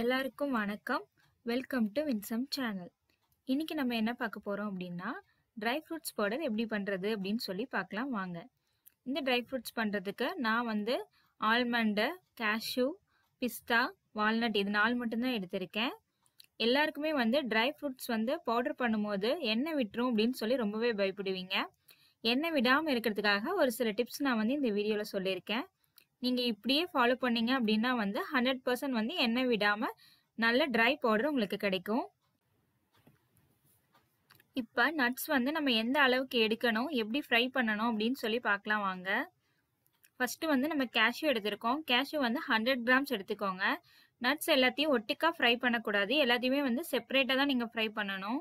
எல்லாருக்கும் வணக்கம் welcome to winsome channel இன்னைக்கு நம்ம என்ன பார்க்க போகிறோம் அப்படின்னா ட்ரை ஃப்ரூட்ஸ் பவுடர் எப்படி பண்ணுறது அப்படின்னு சொல்லி பார்க்கலாம் வாங்க இந்த ட்ரை ஃப்ரூட்ஸ் பண்ணுறதுக்கு நான் வந்து ஆல்மண்டு கேஷ்யூ பிஸ்தா வால்நட் இது நாலு மட்டும்தான் எடுத்திருக்கேன் எல்லாருக்குமே வந்து ட்ரை ஃப்ரூட்ஸ் வந்து பவுடர் பண்ணும்போது எண்ணெய் விட்டுரும் அப்படின்னு சொல்லி ரொம்பவே பயப்படுவீங்க எண்ணெய் விடாமல் இருக்கிறதுக்காக ஒரு சில டிப்ஸ் நான் வந்து இந்த வீடியோவில் சொல்லியிருக்கேன் நீங்கள் இப்படியே ஃபாலோ பண்ணீங்க அப்படின்னா வந்து ஹண்ட்ரட் பர்சன்ட் வந்து எண்ணெய் விடாமல் நல்ல ட்ரை பவுடர் உங்களுக்கு கிடைக்கும் இப்போ நட்ஸ் வந்து நம்ம எந்த அளவுக்கு எடுக்கணும் எப்படி ஃப்ரை பண்ணணும் அப்படின்னு சொல்லி பார்க்கலாம் வாங்க ஃபஸ்ட்டு வந்து நம்ம கேஷ்யூ எடுத்திருக்கோம் கேஷ்யூ வந்து ஹண்ட்ரட் கிராம்ஸ் எடுத்துக்கோங்க நட்ஸ் எல்லாத்தையும் ஒட்டுக்காக ஃப்ரை பண்ணக்கூடாது எல்லாத்தையுமே வந்து செப்பரேட்டாக தான் நீங்கள் ஃப்ரை பண்ணணும்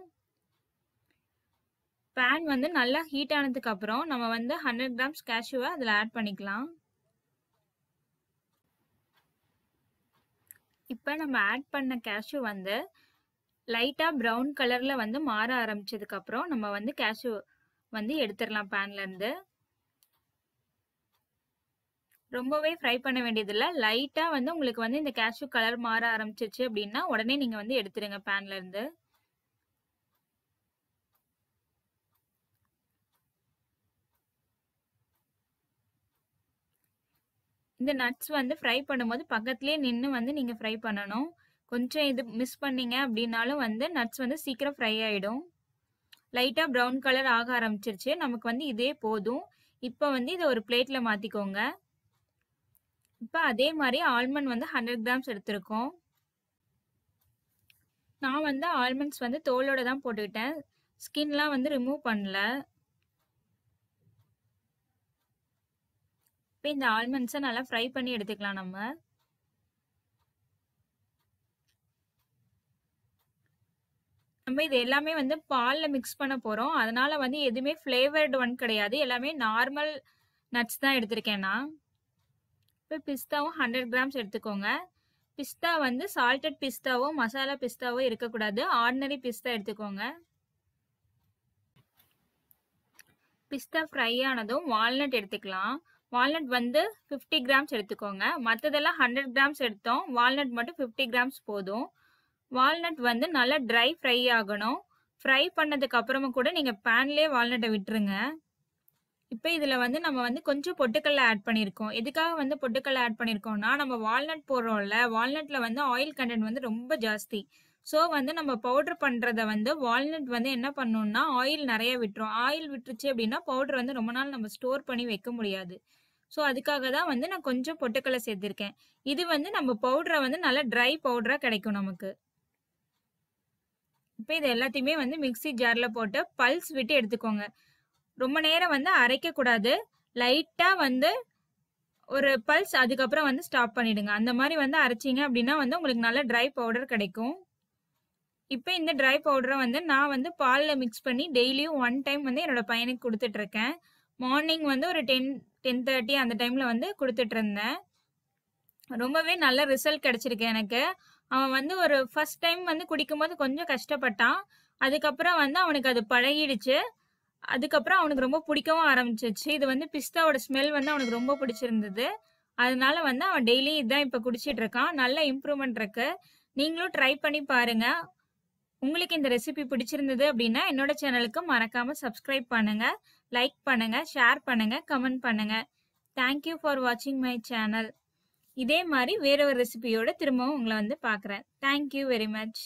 பேன் வந்து நல்லா ஹீட் ஆனதுக்கப்புறம் நம்ம வந்து ஹண்ட்ரட் கிராம்ஸ் கேஷ்யூவை அதில் ஆட் பண்ணிக்கலாம் இப்போ நம்ம ஆட் பண்ண கேஷ்யூ வந்து லைட்டாக ப்ரௌன் கலரில் வந்து மாற ஆரம்பித்ததுக்கப்புறம் நம்ம வந்து கேஷ்யூ வந்து எடுத்துடலாம் பேன்லேருந்து ரொம்பவே ஃப்ரை பண்ண வேண்டியதில்லை லைட்டாக வந்து உங்களுக்கு வந்து இந்த கேஷ்யூ கலர் மாற ஆரம்பிச்சிச்சு அப்படின்னா உடனே நீங்கள் வந்து எடுத்துடுங்க பேன்லேருந்து இந்த நட்ஸ் வந்து ஃப்ரை பண்ணும்போது பக்கத்துலேயே நின்று வந்து நீங்கள் ஃப்ரை பண்ணணும் கொஞ்சம் இது மிஸ் பண்ணீங்க அப்படின்னாலும் வந்து நட்ஸ் வந்து சீக்கிரம் ஃப்ரை ஆகிடும் லைட்டாக ப்ரௌன் கலர் ஆக ஆரம்பிச்சிருச்சு நமக்கு வந்து இதே போதும் இப்போ வந்து இதை ஒரு பிளேட்டில் மாற்றிக்கோங்க இப்போ அதே மாதிரி ஆல்மண்ட் வந்து ஹண்ட்ரட் கிராம்ஸ் எடுத்திருக்கோம் நான் வந்து ஆல்மண்ட்ஸ் வந்து தோலோட தான் போட்டுக்கிட்டேன் ஸ்கின்லாம் வந்து ரிமூவ் பண்ணல இப்போ இந்த ஆல்மண்ட்ஸை நல்லா ஃப்ரை பண்ணி எடுத்துக்கலாம் நம்ம நம்ம இது எல்லாமே வந்து பாலில் மிக்ஸ் பண்ண போகிறோம் அதனால் வந்து எதுவுமே ஃப்ளேவர்டு ஒன் கிடையாது எல்லாமே நார்மல் நட்ஸ் தான் எடுத்திருக்கேன் நான் இப்போ பிஸ்தாவும் ஹண்ட்ரட் கிராம்ஸ் எடுத்துக்கோங்க பிஸ்தா வந்து சால்டட் பிஸ்தாவோ மசாலா பிஸ்தாவோ இருக்கக்கூடாது ஆர்டினரி பிஸ்தா எடுத்துக்கோங்க பிஸ்தா ஃப்ரை ஆனதும் வால்நட் எடுத்துக்கலாம் வால்நட் வந்து ஃபிஃப்டி கிராம்ஸ் எடுத்துக்கோங்க மற்றதெல்லாம் ஹண்ட்ரட் கிராம்ஸ் எடுத்தோம் வால்நட் மட்டும் ஃபிஃப்டி கிராம்ஸ் போதும் வால்நட் வந்து நல்லா ட்ரை ஃப்ரை ஆகணும் ஃப்ரை பண்ணதுக்கு அப்புறமும் கூட நீங்கள் பேன்லேயே வால்நட்டை விட்டுருங்க இப்போ இதில் வந்து நம்ம வந்து கொஞ்சம் பொட்டுக்கல்ல ஆட் பண்ணியிருக்கோம் எதுக்காக வந்து பொட்டுக்கல்ல ஆட் பண்ணியிருக்கோம்னா நம்ம வால்நட் போடுறோம்ல வால்நட்டில் வந்து ஆயில் கண்டென்ட் வந்து ரொம்ப ஜாஸ்தி ஸோ வந்து நம்ம பவுடர் பண்ணுறத வந்து வால்நட் வந்து என்ன பண்ணணும்னா ஆயில் நிறைய விட்டுரும் ஆயில் விட்டுருச்சு அப்படின்னா பவுடர் வந்து ரொம்ப நாள் நம்ம ஸ்டோர் பண்ணி வைக்க முடியாது ஸோ அதுக்காக தான் வந்து நான் கொஞ்சம் பொட்டுக்களை சேர்த்துருக்கேன் இது வந்து நம்ம பவுடரை வந்து நல்லா ட்ரை பவுடராக கிடைக்கும் நமக்கு இப்போ இது எல்லாத்தையுமே வந்து மிக்சி ஜாரில் போட்டு பல்ஸ் விட்டு எடுத்துக்கோங்க ரொம்ப நேரம் வந்து அரைக்கக்கூடாது லைட்டாக வந்து ஒரு பல்ஸ் அதுக்கப்புறம் வந்து ஸ்டாப் பண்ணிடுங்க அந்த மாதிரி வந்து அரைச்சிங்க அப்படின்னா வந்து உங்களுக்கு நல்ல ட்ரை பவுடர் கிடைக்கும் இப்போ இந்த ட்ரை பவுடரை வந்து நான் வந்து பாலில் மிக்ஸ் பண்ணி டெய்லியும் ஒன் டைம் வந்து என்னோட பையனுக்கு கொடுத்துட்ருக்கேன் மார்னிங் வந்து ஒரு டென் டென் தேர்ட்டி அந்த டைமில் வந்து கொடுத்துட்ருந்தேன் ரொம்பவே நல்ல ரிசல்ட் கிடச்சிருக்கு எனக்கு அவன் வந்து ஒரு ஃபஸ்ட் டைம் வந்து குடிக்கும்போது கொஞ்சம் கஷ்டப்பட்டான் அதுக்கப்புறம் வந்து அவனுக்கு அது பழகிடுச்சு அதுக்கப்புறம் அவனுக்கு ரொம்ப பிடிக்கவும் ஆரம்பிச்சிச்சு இது வந்து பிஸ்தாவோட ஸ்மெல் வந்து அவனுக்கு ரொம்ப பிடிச்சிருந்தது அதனால வந்து அவன் டெய்லி இதுதான் இப்போ குடிச்சிட்ருக்கான் நல்ல இம்ப்ரூவ்மெண்ட் இருக்குது நீங்களும் ட்ரை பண்ணி பாருங்கள் உங்களுக்கு இந்த ரெசிபி பிடிச்சிருந்தது அப்படின்னா என்னோட சேனலுக்கு மறக்காம சப்ஸ்கிரைப் பண்ணுங்க லைக் பண்ணுங்க ஷேர் பண்ணுங்க கமெண்ட் பண்ணுங்க தேங்க்யூ ஃபார் வாட்சிங் மை சேனல் இதே மாதிரி வேற ஒரு ரெசிபியோட திரும்பவும் உங்களை வந்து பார்க்குறேன் தேங்க்யூ வெரி மச்